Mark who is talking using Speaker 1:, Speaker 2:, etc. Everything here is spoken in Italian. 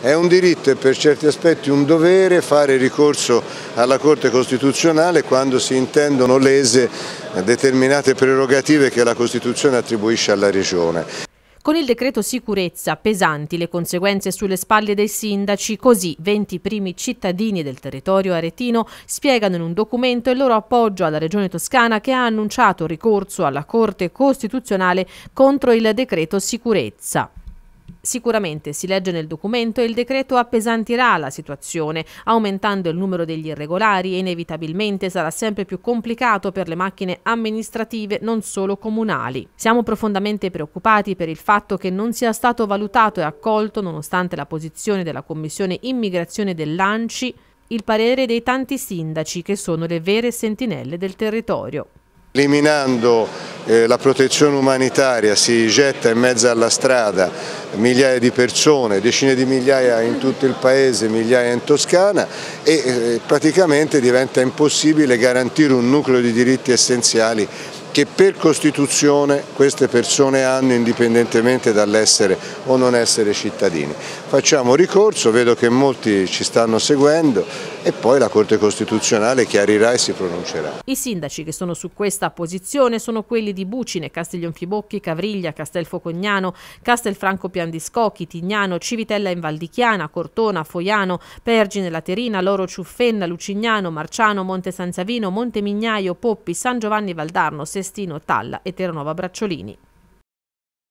Speaker 1: È un diritto e per certi aspetti un dovere fare ricorso alla Corte Costituzionale quando si intendono lese determinate prerogative che la Costituzione attribuisce alla Regione.
Speaker 2: Con il decreto sicurezza pesanti le conseguenze sulle spalle dei sindaci, così 20 primi cittadini del territorio aretino spiegano in un documento il loro appoggio alla Regione Toscana che ha annunciato ricorso alla Corte Costituzionale contro il decreto sicurezza. Sicuramente, si legge nel documento, il decreto appesantirà la situazione, aumentando il numero degli irregolari e inevitabilmente sarà sempre più complicato per le macchine amministrative, non solo comunali. Siamo profondamente preoccupati per il fatto che non sia stato valutato e accolto, nonostante la posizione della Commissione Immigrazione dell'ANCI, il parere dei tanti sindaci che sono le vere sentinelle del territorio.
Speaker 1: Eliminando eh, la protezione umanitaria si getta in mezzo alla strada migliaia di persone, decine di migliaia in tutto il paese, migliaia in Toscana e eh, praticamente diventa impossibile garantire un nucleo di diritti essenziali che per Costituzione queste persone hanno indipendentemente dall'essere o non essere cittadini. Facciamo ricorso, vedo che molti ci stanno seguendo, e poi la Corte Costituzionale chiarirà e si pronuncerà.
Speaker 2: I sindaci che sono su questa posizione sono quelli di Bucine, Castiglion Fibocchi, Cavriglia, Castelfocognano, Castelfranco Piandiscocchi, Tignano, Civitella in Valdichiana, Cortona, Foiano, Pergine, Laterina, Loro Ciuffenna, Lucignano, Marciano, Monte San Savino, Monte Mignaio, Poppi, San Giovanni Valdarno, Sestino, Talla e Terranova Bracciolini.